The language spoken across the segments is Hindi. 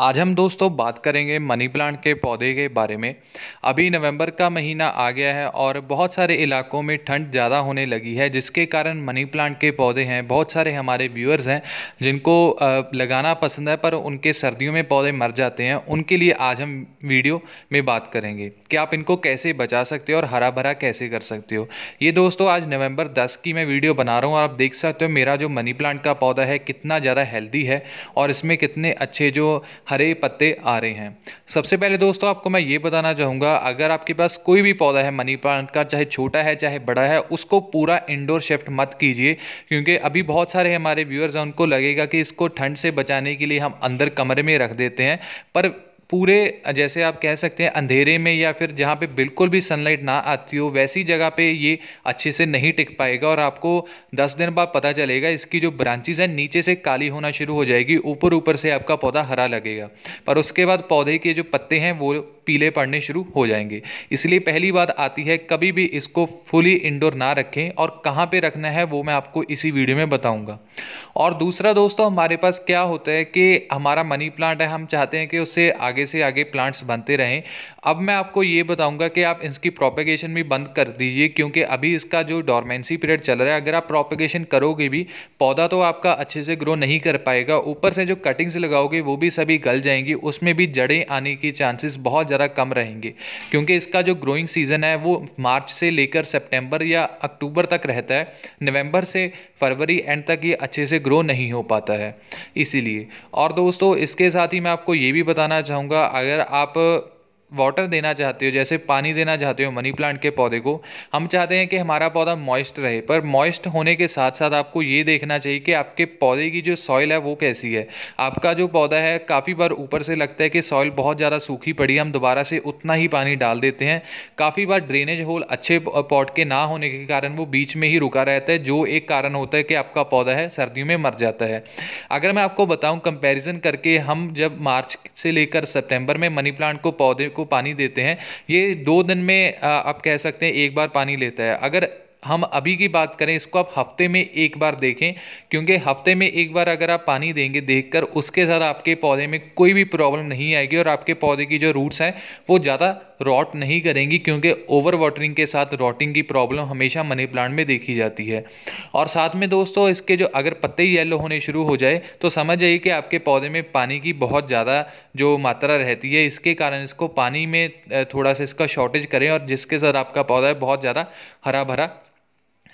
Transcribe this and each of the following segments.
आज हम दोस्तों बात करेंगे मनी प्लांट के पौधे के बारे में अभी नवंबर का महीना आ गया है और बहुत सारे इलाकों में ठंड ज़्यादा होने लगी है जिसके कारण मनी प्लांट के पौधे हैं बहुत सारे हमारे व्यूअर्स हैं जिनको लगाना पसंद है पर उनके सर्दियों में पौधे मर जाते हैं उनके लिए आज हम वीडियो में बात करेंगे कि आप इनको कैसे बचा सकते हो और हरा भरा कैसे कर सकते हो ये दोस्तों आज नवम्बर दस की मैं वीडियो बना रहा हूँ और आप देख सकते हो मेरा जो मनी प्लांट का पौधा है कितना ज़्यादा हेल्दी है और इसमें कितने अच्छे जो हरे पत्ते आ रहे हैं सबसे पहले दोस्तों आपको मैं ये बताना चाहूँगा अगर आपके पास कोई भी पौधा है मनी प्लांट का चाहे छोटा है चाहे बड़ा है उसको पूरा इंडोर शिफ्ट मत कीजिए क्योंकि अभी बहुत सारे हमारे व्यूअर्स हैं उनको लगेगा कि इसको ठंड से बचाने के लिए हम अंदर कमरे में रख देते हैं पर पूरे जैसे आप कह सकते हैं अंधेरे में या फिर जहाँ पे बिल्कुल भी सनलाइट ना आती हो वैसी जगह पे ये अच्छे से नहीं टिक पाएगा और आपको दस दिन बाद पता चलेगा इसकी जो ब्रांचेज हैं नीचे से काली होना शुरू हो जाएगी ऊपर ऊपर से आपका पौधा हरा लगेगा पर उसके बाद पौधे के जो पत्ते हैं वो पीले पड़ने शुरू हो जाएंगे इसलिए पहली बात आती है कभी भी इसको फुली इंडोर ना रखें और कहाँ पे रखना है वो मैं आपको इसी वीडियो में बताऊंगा और दूसरा दोस्तों हमारे पास क्या होता है कि हमारा मनी प्लांट है हम चाहते हैं कि उससे आगे से आगे प्लांट्स बनते रहें अब मैं आपको ये बताऊँगा कि आप इसकी प्रोपेगेशन भी बंद कर दीजिए क्योंकि अभी इसका जो डॉर्मेंसी पीरियड चल रहा है अगर आप प्रोपेगेशन करोगे भी पौधा तो आपका अच्छे से ग्रो नहीं कर पाएगा ऊपर से जो कटिंग्स लगाओगे वो भी सभी गल जाएंगी उसमें भी जड़ें आने की चांसेस बहुत ज़रा कम रहेंगे क्योंकि इसका जो ग्रोइंग सीज़न है वो मार्च से लेकर सेप्टेम्बर या अक्टूबर तक रहता है नवंबर से फरवरी एंड तक ये अच्छे से ग्रो नहीं हो पाता है इसीलिए और दोस्तों इसके साथ ही मैं आपको ये भी बताना चाहूँगा अगर आप वाटर देना चाहते हो जैसे पानी देना चाहते हो मनी प्लांट के पौधे को हम चाहते हैं कि हमारा पौधा मॉइस्ट रहे पर मॉइस्ट होने के साथ साथ आपको ये देखना चाहिए कि आपके पौधे की जो सॉइल है वो कैसी है आपका जो पौधा है काफ़ी बार ऊपर से लगता है कि सॉइल बहुत ज़्यादा सूखी पड़ी है हम दोबारा से उतना ही पानी डाल देते हैं काफ़ी बार ड्रेनेज होल अच्छे पॉट के ना होने के कारण वो बीच में ही रुका रहता है जो एक कारण होता है कि आपका पौधा है सर्दियों में मर जाता है अगर मैं आपको बताऊँ कंपेरिजन करके हम जब मार्च से लेकर सेप्टेम्बर में मनी प्लांट को पौधे को को पानी देते हैं ये दो दिन में आप कह सकते हैं एक बार पानी लेता है अगर हम अभी की बात करें इसको आप हफ्ते में एक बार देखें क्योंकि हफ्ते में एक बार अगर आप पानी देंगे देखकर उसके साथ आपके पौधे में कोई भी प्रॉब्लम नहीं आएगी और आपके पौधे की जो रूट्स हैं वो ज़्यादा रॉट नहीं करेंगी क्योंकि ओवर वाटरिंग के साथ रॉटिंग की प्रॉब्लम हमेशा मनी प्लांट में देखी जाती है और साथ में दोस्तों इसके जो अगर पत्ते येलो होने शुरू हो जाए तो समझ आइए कि आपके पौधे में पानी की बहुत ज़्यादा जो मात्रा रहती है इसके कारण इसको पानी में थोड़ा सा इसका शॉर्टेज करें और जिसके साथ आपका पौधा बहुत ज़्यादा हरा भरा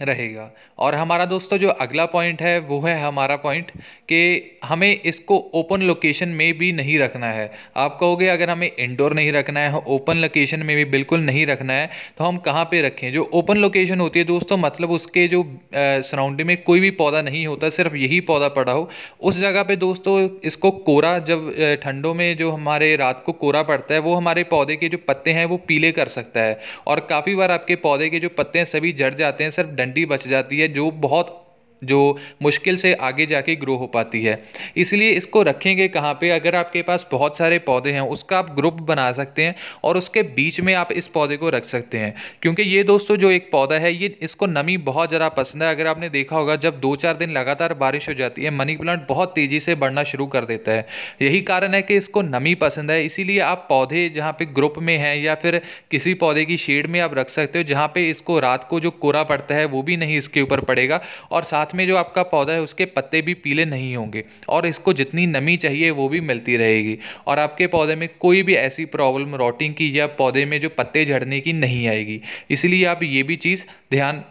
रहेगा और हमारा दोस्तों जो अगला पॉइंट है वो है हमारा पॉइंट कि हमें इसको ओपन लोकेशन में भी नहीं रखना है आप कहोगे अगर हमें इंडोर नहीं रखना है ओपन लोकेशन में भी बिल्कुल नहीं रखना है तो हम कहाँ पे रखें जो ओपन लोकेशन होती है दोस्तों मतलब उसके जो सराउंडिंग में कोई भी पौधा नहीं होता सिर्फ यही पौधा पड़ा हो उस जगह पर दोस्तों इसको कोरा जब ठंडों में जो हमारे रात को कोरा पड़ता है वो हमारे पौधे के जो पत्ते हैं वो पीले कर सकता है और काफ़ी बार आपके पौधे के जो पत्ते हैं सभी जड़ जाते हैं सिर्फ घंटी बच जाती है जो बहुत जो मुश्किल से आगे जाके ग्रो हो पाती है इसलिए इसको रखेंगे कहाँ पे अगर आपके पास बहुत सारे पौधे हैं उसका आप ग्रुप बना सकते हैं और उसके बीच में आप इस पौधे को रख सकते हैं क्योंकि ये दोस्तों जो एक पौधा है ये इसको नमी बहुत ज़रा पसंद है अगर आपने देखा होगा जब दो चार दिन लगातार बारिश हो जाती है मनी प्लांट बहुत तेज़ी से बढ़ना शुरू कर देता है यही कारण है कि इसको नमी पसंद है इसीलिए आप पौधे जहाँ पर ग्रुप में हैं या फिर किसी पौधे की शेड में आप रख सकते हो जहाँ पर इसको रात को जो कोरा पड़ता है वो भी नहीं इसके ऊपर पड़ेगा और साथ साथ में जो आपका पौधा है उसके पत्ते भी पीले नहीं होंगे और इसको जितनी नमी चाहिए वो भी मिलती रहेगी और आपके पौधे में कोई भी ऐसी प्रॉब्लम रोटिंग की या पौधे में जो पत्ते झड़ने की नहीं आएगी इसलिए आप ये भी चीज़ ध्यान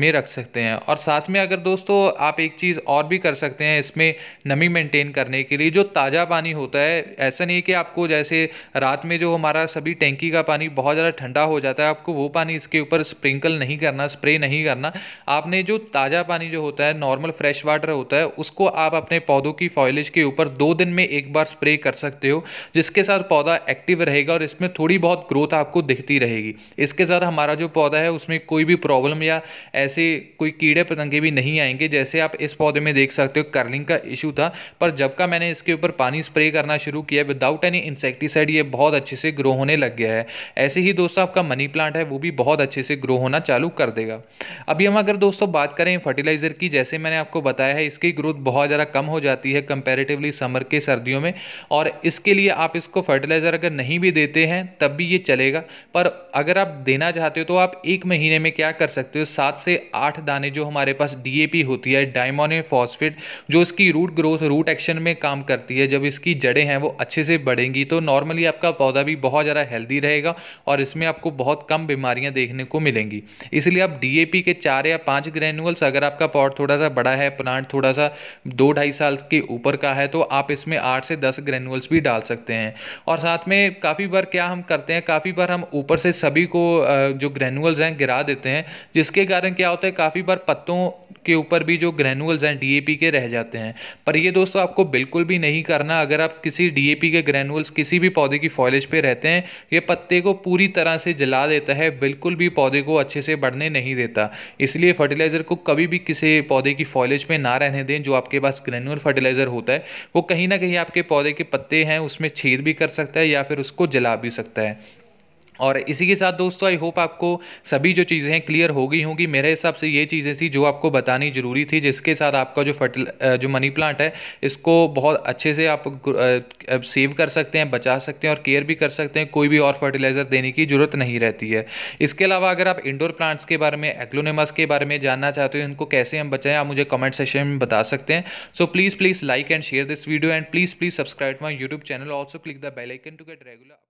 में रख सकते हैं और साथ में अगर दोस्तों आप एक चीज़ और भी कर सकते हैं इसमें नमी मेंटेन करने के लिए जो ताज़ा पानी होता है ऐसा नहीं कि आपको जैसे रात में जो हमारा सभी टैंकी का पानी बहुत ज़्यादा ठंडा हो जाता है आपको वो पानी इसके ऊपर स्प्रिंकल नहीं करना स्प्रे नहीं करना आपने जो ताज़ा पानी जो होता है होता है नॉर्मल फ्रेश वाटर होता है उसको आप अपने पौधों की फॉइलेज के ऊपर दो दिन में एक बार स्प्रे कर सकते हो जिसके साथ पौधा एक्टिव रहेगा और इसमें थोड़ी बहुत ग्रोथ आपको दिखती रहेगी इसके साथ हमारा जो पौधा है उसमें कोई भी प्रॉब्लम या ऐसे कोई कीड़े पतंगे भी नहीं आएंगे जैसे आप इस पौधे में देख सकते हो कर्लिंग का इशू था पर जब का मैंने इसके ऊपर पानी स्प्रे करना शुरू किया विदाउट एनी इंसेक्टिसाइड ये बहुत अच्छे से ग्रो होने लग गया है ऐसे ही दोस्तों आपका मनी प्लांट है वो भी बहुत अच्छे से ग्रो होना चालू कर देगा अभी हम अगर दोस्तों बात करें फर्टिलाइज़र की जैसे मैंने आपको बताया है इसकी ग्रोथ बहुत ज़्यादा कम हो जाती है कंपेरेटिवली समर के सर्दियों में और इसके लिए आप इसको फर्टिलाइज़र अगर नहीं भी देते हैं तब भी ये चलेगा पर अगर आप देना चाहते हो तो आप एक महीने में क्या कर सकते हो सात से आठ दाने जो हमारे पास डी होती है डायमोन फॉस्फेट जो इसकी रूट ग्रोथ रूट एक्शन में काम करती है जब इसकी जड़ें हैं वो अच्छे से बढ़ेंगी तो नॉर्मली आपका पौधा भी बहुत ज़्यादा हेल्दी रहेगा और इसमें आपको बहुत कम बीमारियाँ देखने को मिलेंगी इसलिए आप डी के चार या पाँच ग्रेनुअल्स अगर आपका पॉट थोड़ा सा बड़ा है प्लांट थोड़ा सा दो ढाई साल के ऊपर का है तो आप इसमें आठ से दस ग्रेनुअल्स भी डाल सकते हैं और साथ में काफ़ी बार क्या हम करते हैं काफ़ी बार हम ऊपर से सभी को जो ग्रेनुअल्स हैं गिरा देते हैं जिसके कारण क्या होता है काफ़ी बार पत्तों के ऊपर भी जो ग्रेनुअल्स हैं डीएपी के रह जाते हैं पर ये दोस्तों आपको बिल्कुल भी नहीं करना अगर आप किसी डीएपी के ग्रेनुअल्स किसी भी पौधे की फॉलेज पे रहते हैं ये पत्ते को पूरी तरह से जला देता है बिल्कुल भी पौधे को अच्छे से बढ़ने नहीं देता इसलिए फर्टिलाइज़र को कभी भी किसी पौधे की फॉलेज पर ना रहने दें जो आपके पास ग्रेनुअल फर्टिलाइज़र होता है वो कहीं ना कहीं आपके पौधे के पत्ते हैं उसमें छेद भी कर सकता है या फिर उसको जला भी सकता है और इसी के साथ दोस्तों आई होप आपको सभी जो चीज़ें क्लियर हो गई होंगी मेरे हिसाब से ये चीज़ें थी जो आपको बतानी ज़रूरी थी जिसके साथ आपका जो फर्टिल जो मनी प्लांट है इसको बहुत अच्छे से आप सेव कर सकते हैं बचा सकते हैं और केयर भी कर सकते हैं कोई भी और फर्टिलाइज़र देने की ज़रूरत नहीं रहती है इसके अलावा अगर आप इंडोर प्लांट्स के बारे में एक्लोनेमस के बारे में जानना चाहते हो इनको कैसे हम बचाएँ आप मुझे कमेंट सेशन में बता सकते हैं so please please like and share this video and please please subscribe my YouTube channel also click the bell icon to get regular